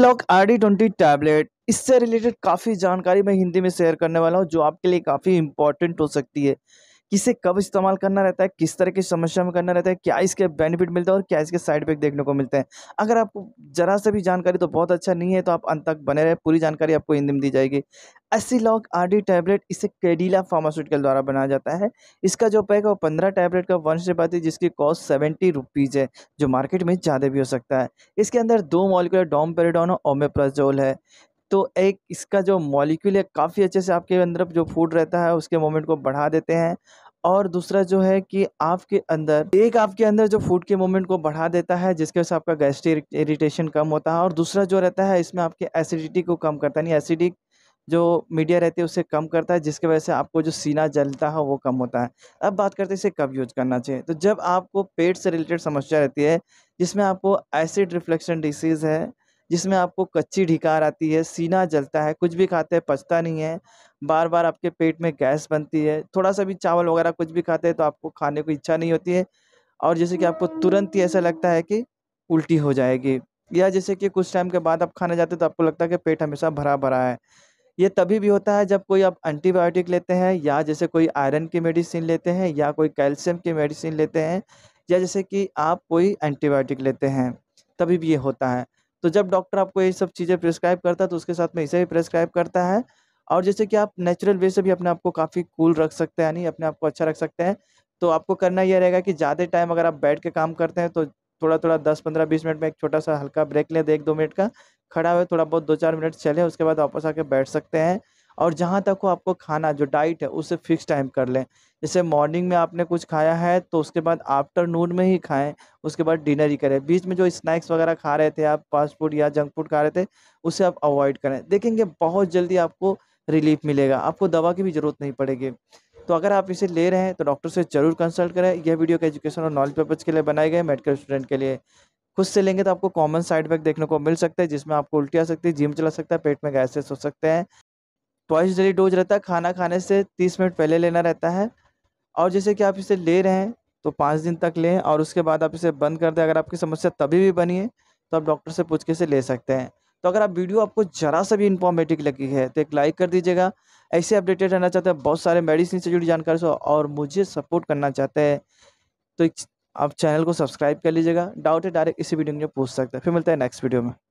lock R D twenty tablet इससे related काफ़ी जानकारी मैं हिंदी में शेयर करने वाला हूँ जो आपके लिए काफ़ी इंपॉर्टेंट हो सकती है किसे कब इस्तेमाल करना रहता है किस तरह की समस्या में करना रहता है क्या इसके बेनिफिट मिलते हैं और क्या इसके साइड इफेक्ट देखने को मिलते हैं अगर आपको जरा से भी जानकारी तो बहुत अच्छा नहीं है तो आप अंत तक बने रहे पूरी जानकारी आपको हिंदी में दी जाएगी अस्सी लॉक आर डी टैबलेट इसे कैडिला फार्मास्यूटिकल द्वारा बनाया जाता है इसका जो पैक है वो पंद्रह टैबलेट का वन स्टेप आती है जिसकी कॉस्ट सेवेंटी रुपीज़ है जो मार्केट में ज़्यादा भी हो सकता है इसके अंदर दो मॉलिकुलर डॉम पेरेडोन और ओमेप्राजोल है तो एक इसका जो मॉलिक्यूल है काफ़ी अच्छे से आपके अंदर जो फूड रहता है उसके मोमेंट को बढ़ा देते हैं और दूसरा जो है कि आपके अंदर एक आपके अंदर जो फूड के मूवमेंट को बढ़ा देता है जिसके वजह से आपका गैस्ट्रिक इरिटेशन कम होता है और दूसरा जो रहता है इसमें आपके एसिडिटी को कम करता है यानी एसिडिक जो मीडिया रहती है उसे कम करता है जिसके वजह से आपको जो सीना जलता है वो कम होता है अब बात करते हैं इसे कब यूज करना चाहिए तो जब आपको पेट से रिलेटेड समस्या रहती है जिसमें आपको एसिड रिफ्लेक्शन डिसीज़ है जिसमें आपको कच्ची ढिकार आती है सीना जलता है कुछ भी खाते हैं पचता नहीं है बार बार आपके पेट में गैस बनती है थोड़ा सा भी चावल वगैरह कुछ भी खाते हैं तो आपको खाने को इच्छा नहीं होती है और जैसे कि आपको तुरंत ही ऐसा लगता है कि उल्टी हो जाएगी या जैसे कि कुछ टाइम के बाद आप खाने जाते हैं तो आपको लगता है कि पेट हमेशा भरा भरा है ये तभी भी होता है जब कोई आप एंटीबायोटिक लेते हैं या जैसे कोई आयरन की मेडिसिन लेते हैं या कोई कैल्शियम की मेडिसिन लेते हैं या जैसे कि आप कोई एंटीबायोटिक लेते हैं तभी भी ये होता है तो जब डॉक्टर आपको ये सब चीज़ें प्रिस्क्राइब करता है तो उसके साथ में इसे भी प्रिस्क्राइब करता है और जैसे कि आप नेचुरल वे से भी अपने आप को काफ़ी कूल रख सकते हैं यानी अपने आप को अच्छा रख सकते हैं तो आपको करना यह रहेगा कि ज़्यादा टाइम अगर आप बैठ के काम करते हैं तो थोड़ा थोड़ा दस पंद्रह बीस मिनट में एक छोटा सा हल्का ब्रेक लें एक दो मिनट का खड़ा हुए थोड़ा बहुत दो चार मिनट चले उसके बाद वापस आके बैठ सकते हैं और जहाँ तक हो आपको खाना जो डाइट है उसे फिक्स टाइम कर लें जैसे मॉर्निंग में आपने कुछ खाया है तो उसके बाद आफ्टरनून में ही खाएं उसके बाद डिनर ही करें बीच में जो स्नैक्स वगैरह खा रहे थे आप फास्ट फूड या जंक फूड खा रहे थे उसे आप अवॉइड करें देखेंगे बहुत जल्दी आपको रिलीफ मिलेगा आपको दवा की भी ज़रूरत नहीं पड़ेगी तो अगर आप इसे ले रहे हैं तो डॉक्टर से ज़रूर कंसल्ट करें यह वीडियो के एजुकेशन और नॉलेज पर्पज़ के लिए बनाए गए मेडिकल स्टूडेंट के लिए खुद से लेंगे तो आपको कॉमन साइड इफेक्ट देखने को मिल सकता है जिसमें आपको उल्टी आ सकती है जिम चला सकता है पेट में गैसेस हो सकते हैं ट्वाइस डेली डोज रहता है खाना खाने से तीस मिनट पहले लेना रहता है और जैसे कि आप इसे ले रहे हैं तो पाँच दिन तक लें और उसके बाद आप इसे बंद कर दें अगर आपकी समस्या तभी भी बनी है तो आप डॉक्टर से पूछ के इसे ले सकते हैं तो अगर आप वीडियो आपको ज़रा सा भी इन्फॉर्मेटिव लगी है तो एक लाइक कर दीजिएगा ऐसे अपडेटेड रहना चाहते हैं बहुत सारे मेडिसिन से जुड़ी जानकारी और मुझे सपोर्ट करना चाहते हैं तो आप चैनल को सब्सक्राइब कर लीजिएगा डाउट है डायरेक्ट इसी वीडियो में पूछ सकते हैं फिर मिलता है नेक्स्ट वीडियो में